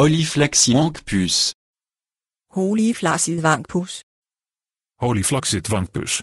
Olyflaxidvankpus. Holyflaxidvankpus. Holyflaxidvankpus.